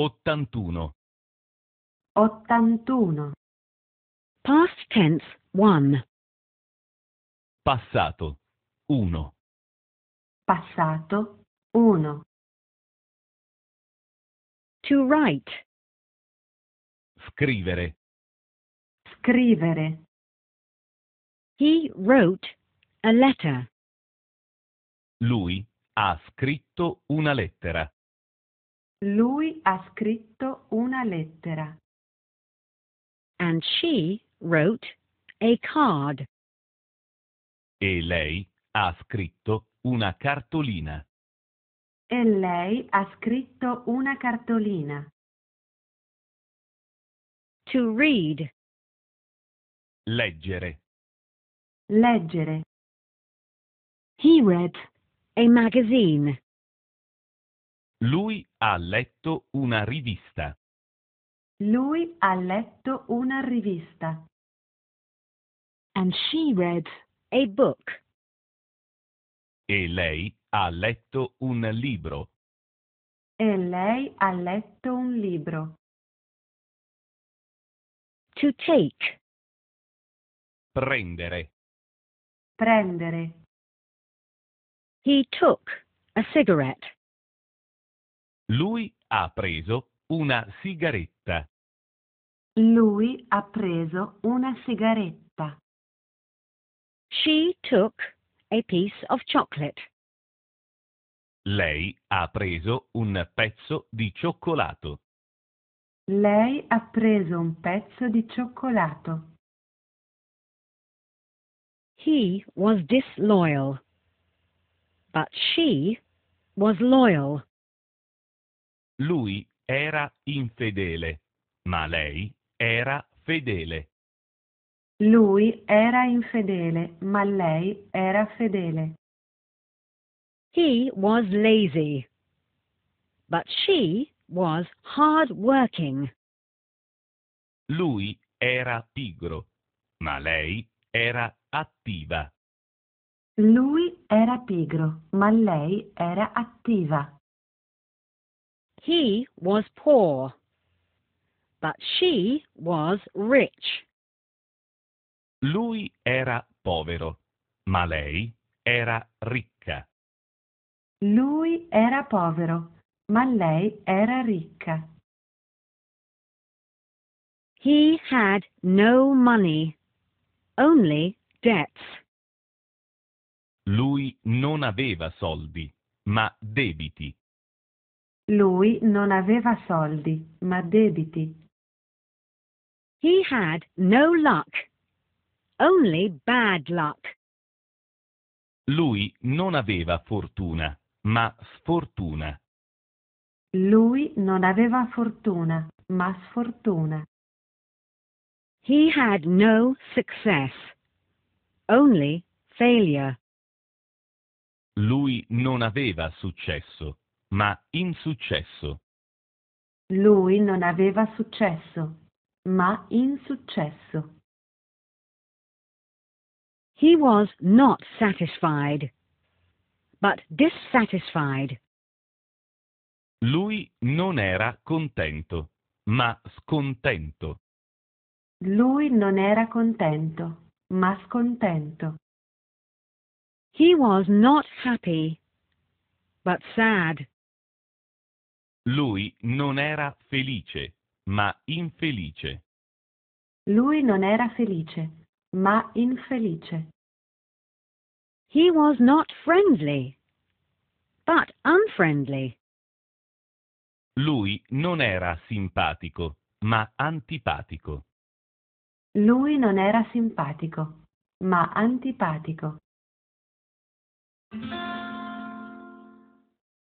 81 81 Past tense 1 Passato 1 Passato 1 To write Scrivere Scrivere He wrote a letter Lui ha scritto una lettera lui ha scritto una lettera. And she wrote a card. E lei ha scritto una cartolina. E lei ha scritto una cartolina. To read. Leggere. Leggere. He read a magazine. Lui ha letto una rivista. Lui ha letto una rivista. And she read a book. E lei ha letto un libro. E lei ha letto un libro. To take. Prendere. Prendere. He took a cigarette. Lui ha preso una sigaretta. Lui ha preso una sigaretta. She took a piece of chocolate. Lei ha preso un pezzo di cioccolato. Lei ha preso un pezzo di cioccolato. He was disloyal. But she was loyal. Lui era infedele, ma lei era fedele. Lui era infedele, ma lei era fedele. He was lazy, but she was hard working. Lui era pigro, ma lei era attiva. Lui era pigro, ma lei era attiva. He was poor, but she was rich. Lui era povero, ma lei era ricca. Lui era povero, ma lei era ricca. He had no money, only debts. Lui non aveva soldi, ma debiti. Lui non aveva soldi, ma debiti. He had no luck, only bad luck. Lui non aveva fortuna, ma sfortuna. Lui non aveva fortuna, ma sfortuna. He had no success, only failure. Lui non aveva successo, ma insuccesso. Lui non aveva successo, ma insuccesso. He was not satisfied, but dissatisfied. Lui non era contento, ma scontento. Lui non era contento, ma scontento. He was not happy, but sad. Lui non era felice, ma infelice. Lui non era felice, ma infelice. He was not friendly, but unfriendly. Lui non era simpatico, ma antipatico. Lui non era simpatico, ma antipatico.